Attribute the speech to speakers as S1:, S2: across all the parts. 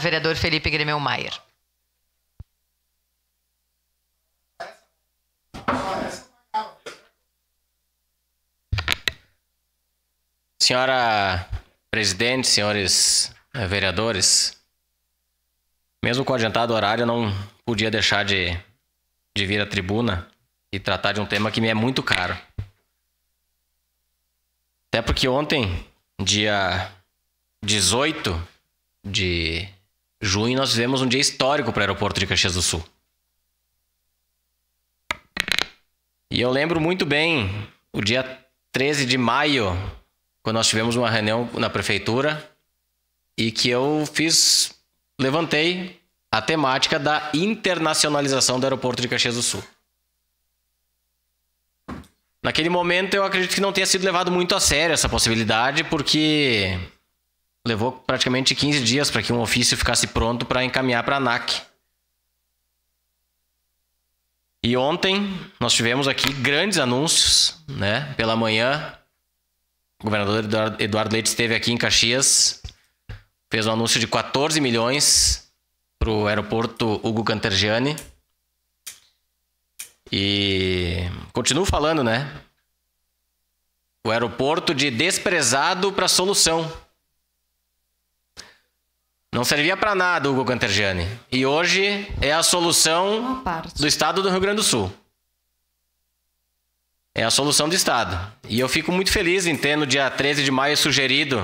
S1: vereador Felipe Maier. Senhora presidente, senhores eh, vereadores, mesmo com o adiantado horário, eu não podia deixar de, de vir à tribuna e tratar de um tema que me é muito caro. Até porque ontem, dia 18 de junho nós tivemos um dia histórico para o aeroporto de Caxias do Sul. E eu lembro muito bem o dia 13 de maio, quando nós tivemos uma reunião na prefeitura e que eu fiz, levantei a temática da internacionalização do aeroporto de Caxias do Sul. Naquele momento eu acredito que não tenha sido levado muito a sério essa possibilidade, porque Levou praticamente 15 dias para que um ofício ficasse pronto para encaminhar para a ANAC. E ontem nós tivemos aqui grandes anúncios, né? Pela manhã, o governador Eduardo Leite esteve aqui em Caxias, fez um anúncio de 14 milhões para o aeroporto Hugo Cantergiani. E continuo falando, né? O aeroporto de desprezado para solução. Não servia para nada o Hugo Cantergiani. E hoje é a solução do Estado do Rio Grande do Sul. É a solução do Estado. E eu fico muito feliz em ter no dia 13 de maio sugerido,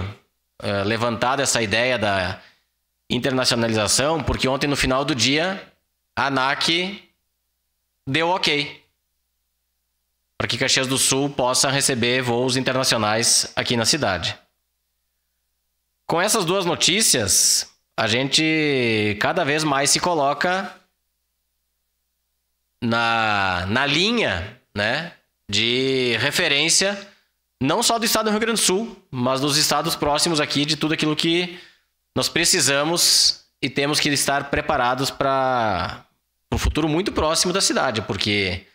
S1: uh, levantado essa ideia da internacionalização, porque ontem no final do dia a ANAC deu ok. Para que Caxias do Sul possa receber voos internacionais aqui na cidade. Com essas duas notícias, a gente cada vez mais se coloca na, na linha né, de referência, não só do estado do Rio Grande do Sul, mas dos estados próximos aqui, de tudo aquilo que nós precisamos e temos que estar preparados para um futuro muito próximo da cidade, porque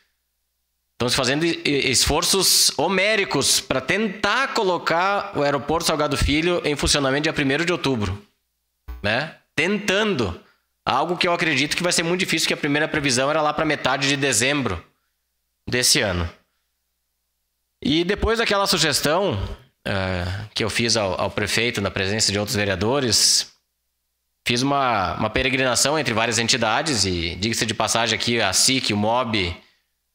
S1: estamos fazendo esforços homéricos para tentar colocar o aeroporto Salgado Filho em funcionamento dia 1 de outubro né? Tentando. Algo que eu acredito que vai ser muito difícil, que a primeira previsão era lá para metade de dezembro desse ano. E depois daquela sugestão uh, que eu fiz ao, ao, prefeito, na presença de outros vereadores, fiz uma, uma peregrinação entre várias entidades, e diga-se de passagem aqui a SIC, o MOB,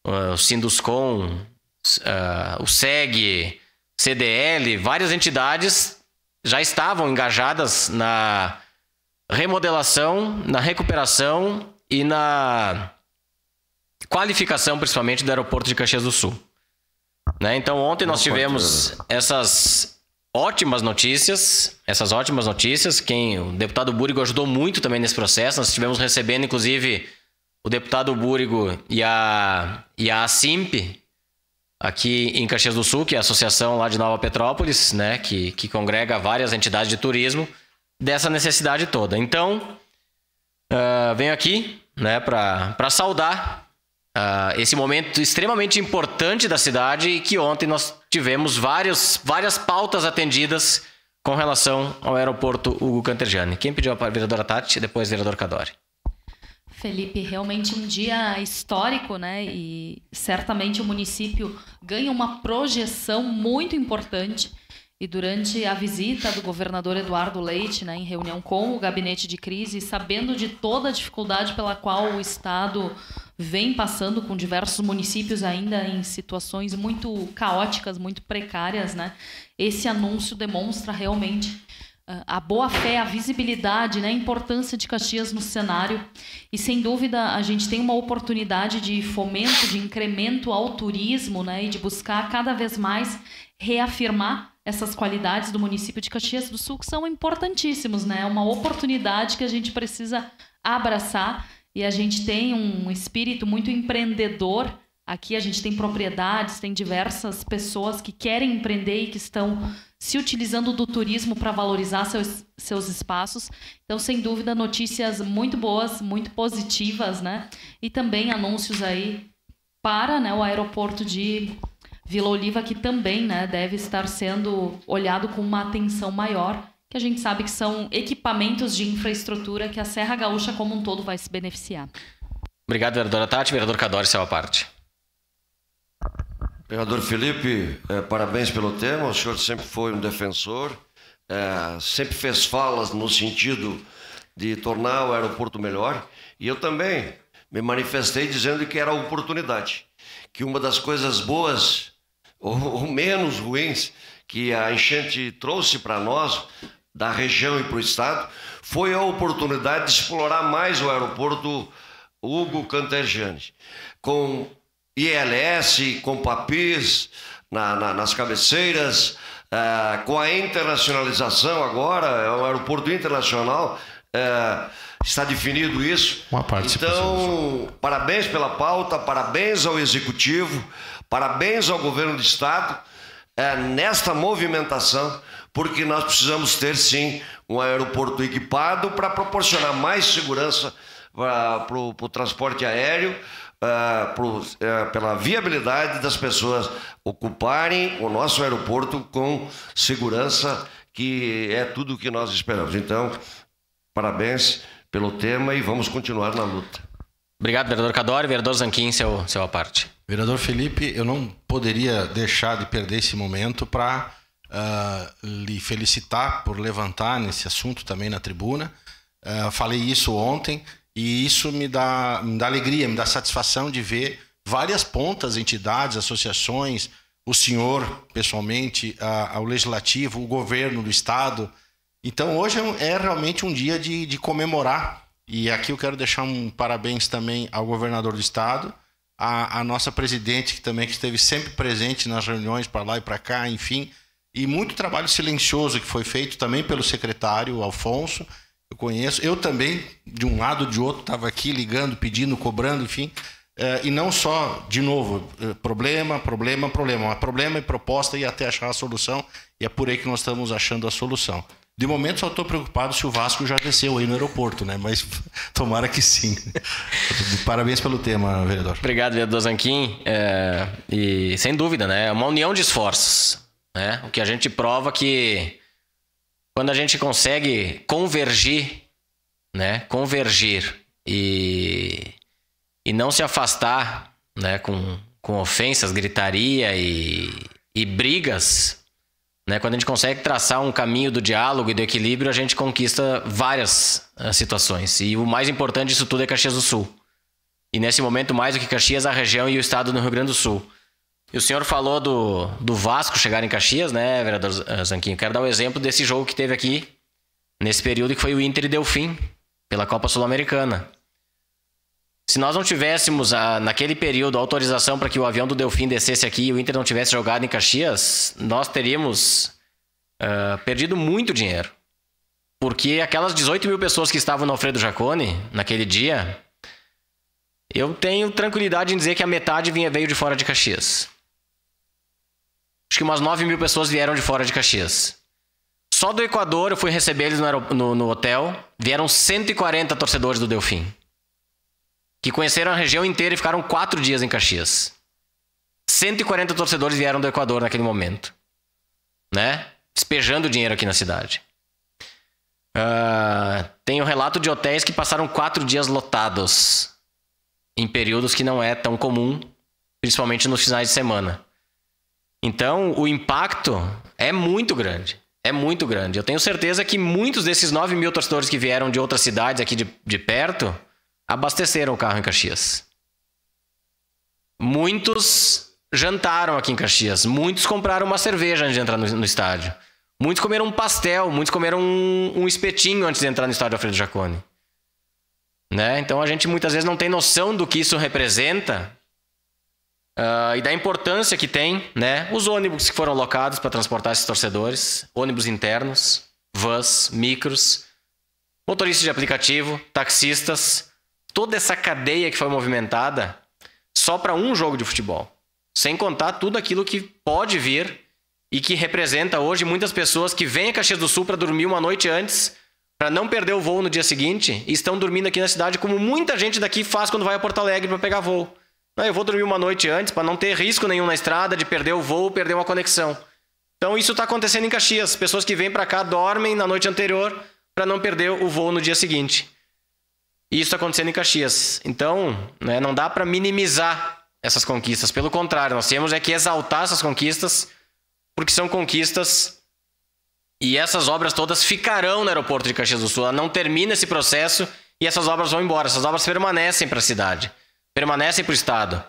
S1: uh, o Sinduscom, uh, o SEG, CDL, várias entidades já estavam engajadas na remodelação, na recuperação e na qualificação, principalmente, do aeroporto de Caxias do Sul. Né? Então, ontem nós tivemos essas ótimas notícias, essas ótimas notícias. Quem o deputado Búrigo ajudou muito também nesse processo. Nós estivemos recebendo, inclusive, o deputado Búrigo e a e a Simp aqui em Caxias do Sul, que é a associação lá de Nova Petrópolis, né, que, que congrega várias entidades de turismo dessa necessidade toda. Então, uh, venho aqui né, para saudar uh, esse momento extremamente importante da cidade e que ontem nós tivemos vários, várias pautas atendidas com relação ao aeroporto Hugo Canterjani. Quem pediu a vereadora Tati, depois vereador Cadori.
S2: Felipe, realmente um dia histórico, né? E certamente o município ganha uma projeção muito importante e durante a visita do governador Eduardo Leite, né, em reunião com o gabinete de crise, sabendo de toda a dificuldade pela qual o Estado vem passando, com diversos municípios ainda em situações muito caóticas, muito precárias, né, esse anúncio demonstra realmente ah, a boa fé, a visibilidade, né, a importância de Caxias no cenário. E sem dúvida a gente tem uma oportunidade de fomento, de incremento ao turismo, né, e de buscar cada vez mais reafirmar essas qualidades do município de Caxias do Sul que são importantíssimos, né? É uma oportunidade que a gente precisa abraçar e a gente tem um espírito muito empreendedor. Aqui a gente tem propriedades, tem diversas pessoas que querem empreender e que estão se utilizando do turismo para valorizar seus, seus espaços. Então, sem dúvida, notícias muito boas, muito positivas, né? E também anúncios aí para né, o aeroporto de Vila Oliva, que também né, deve estar sendo olhado com uma atenção maior, que a gente sabe que são equipamentos de infraestrutura que a Serra Gaúcha como um todo vai se beneficiar.
S1: Obrigado, vereadora
S3: Tati. Vereador Cadore, seu parte. Vereador Felipe, é, parabéns pelo tema. O senhor sempre foi um defensor, é, sempre fez falas no sentido de tornar o aeroporto melhor. E eu também me manifestei dizendo que era oportunidade, que uma das coisas boas ou, ou menos ruins que a enchente trouxe para nós, da região e para o Estado, foi a oportunidade de explorar mais o aeroporto Hugo Cantergiani, com ILS, com papis na, na, nas cabeceiras, eh, com a internacionalização agora, é um aeroporto internacional, eh, está definido isso. Uma parte, então, parabéns pela pauta, parabéns ao Executivo Parabéns ao governo do Estado é, nesta movimentação, porque nós precisamos ter sim um aeroporto equipado para proporcionar mais segurança para o transporte aéreo, eh, pro, eh, pela viabilidade das pessoas ocuparem o nosso aeroporto com segurança, que é tudo o que nós esperamos. Então, parabéns pelo tema e vamos continuar na luta. Obrigado, vereador Cadore. Vereador Zanquim, seu, seu
S1: aparte.
S4: Vereador Felipe, eu não poderia deixar de perder esse momento para uh, ah, lhe felicitar por levantar nesse assunto também na tribuna. Uh, falei isso ontem e isso me dá, me dá alegria, me dá satisfação de ver várias pontas, entidades, associações, o senhor pessoalmente, o ao legislativo, o governo do estado. Então hoje é, é realmente um dia de, de comemorar. E aqui eu quero deixar um parabéns também ao governador do estado a, a nossa presidente, que também que esteve sempre presente nas reuniões para lá e para cá, enfim, e muito trabalho silencioso que foi feito também pelo secretário Alfonso, eu conheço. Eu também, de um lado ou de outro, estava aqui ligando, pedindo, cobrando, enfim. Eh, e não só, de novo, eh, problema, problema, problema. Mas problema e proposta e até achar a solução. E é por aí que nós estamos achando a solução. De momento só estou preocupado se o Vasco já desceu aí no aeroporto, né? Mas tomara que sim. Parabéns pelo tema, vereador.
S1: Obrigado, vereador Zanquim. É, e sem dúvida, né? É uma união de esforços. Né? O que a gente prova que quando a gente consegue convergir, né? Convergir e, e não se afastar né? com, com ofensas, gritaria e, e brigas, né? Quando a gente consegue traçar um caminho do diálogo e do equilíbrio, a gente conquista várias eh, situações. E o mais importante disso tudo é Caxias do Sul. E nesse momento, mais do que Caxias, a região e o estado do Rio Grande do Sul. E o senhor falou do, do Vasco chegar em Caxias, né, vereador eh, Zanquinho? Quero dar o um exemplo desse jogo que teve aqui nesse período que foi o Inter e Delfim pela Copa Sul-Americana. Se nós não tivéssemos, a, ah, naquele período, a autorização para que o avião do Delfim descesse aqui e o Inter não tivesse jogado em Caxias, nós teríamos uh, perdido muito dinheiro. Porque aquelas 18 mil pessoas que estavam no Alfredo Jacone naquele dia, eu tenho tranquilidade em dizer que a metade vinha, veio de fora de Caxias. Acho que umas 9 mil pessoas vieram de fora de Caxias. Só do Equador eu fui receber eles no, no, no hotel. Vieram 140 torcedores do Delfim que conheceram a região inteira e ficaram quatro dias em Caxias. 140 torcedores vieram do Equador naquele momento, né? Despejando dinheiro aqui na cidade. Uh, tem o um relato de hotéis que passaram quatro dias lotados, em períodos que não é tão comum, principalmente nos finais de semana. Então, o impacto é muito grande. É muito grande. Eu tenho certeza que muitos desses 9 mil torcedores que vieram de outras cidades aqui de, de perto abasteceram o carro em Caxias. Muitos jantaram aqui em Caxias. Muitos compraram uma cerveja antes de entrar no, no estádio. Muitos comeram um pastel. Muitos comeram um, um espetinho antes de entrar no estádio Alfredo Jacone. Né? Então a gente muitas vezes não tem noção do que isso representa uh, e da importância que tem, né? Os ônibus que foram locados para transportar esses torcedores, ônibus internos, vans, micros, motoristas de aplicativo, taxistas, toda essa cadeia que foi movimentada só para um jogo de futebol. Sem contar tudo aquilo que pode vir e que representa hoje muitas pessoas que vêm a Caxias do Sul para dormir uma noite antes, para não perder o voo no dia seguinte, e estão dormindo aqui na cidade, como muita gente daqui faz quando vai a Porto Alegre para pegar voo. Não, eu vou dormir uma noite antes para não ter risco nenhum na estrada de perder o voo, perder uma conexão. Então isso está acontecendo em Caxias. Pessoas que vêm para cá dormem na noite anterior para não perder o voo no dia seguinte isso tá acontecendo em Caxias. Então, né, não dá para minimizar essas conquistas. Pelo contrário, nós temos é que exaltar essas conquistas, porque são conquistas e essas obras todas ficarão no aeroporto de Caxias do Sul. Ela não termina esse processo e essas obras vão embora. Essas obras permanecem para a cidade, permanecem para o Estado.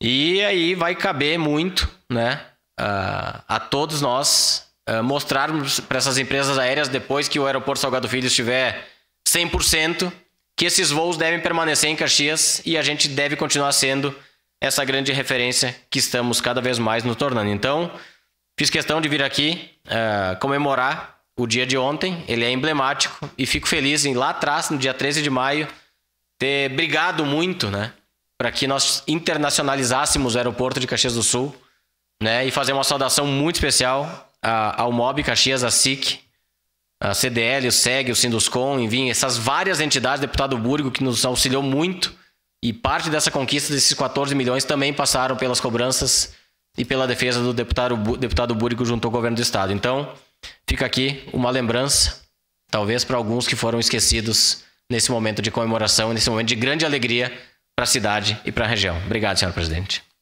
S1: E aí vai caber muito né, a, ah, a todos nós ah, mostrarmos para essas empresas aéreas depois que o aeroporto Salgado Filho estiver 100%, que esses voos devem permanecer em Caxias e a gente deve continuar sendo essa grande referência que estamos cada vez mais nos tornando. Então, fiz questão de vir aqui uh, comemorar o dia de ontem, ele é emblemático e fico feliz em lá atrás, no dia 13 de maio, ter brigado muito, né, para que nós internacionalizássemos o aeroporto de Caxias do Sul, né, e fazer uma saudação muito especial ao MOB Caxias, a SIC, a CDL, o SEG, o Sinduscom, enfim, essas várias entidades, deputado Burgo, que nos auxiliou muito. E parte dessa conquista desses 14 milhões também passaram pelas cobranças e pela defesa do deputado, deputado Búrico junto ao governo do estado. Então, fica aqui uma lembrança, talvez para alguns que foram esquecidos nesse momento de comemoração, nesse momento de grande alegria para a cidade e para a região. Obrigado, senhor presidente.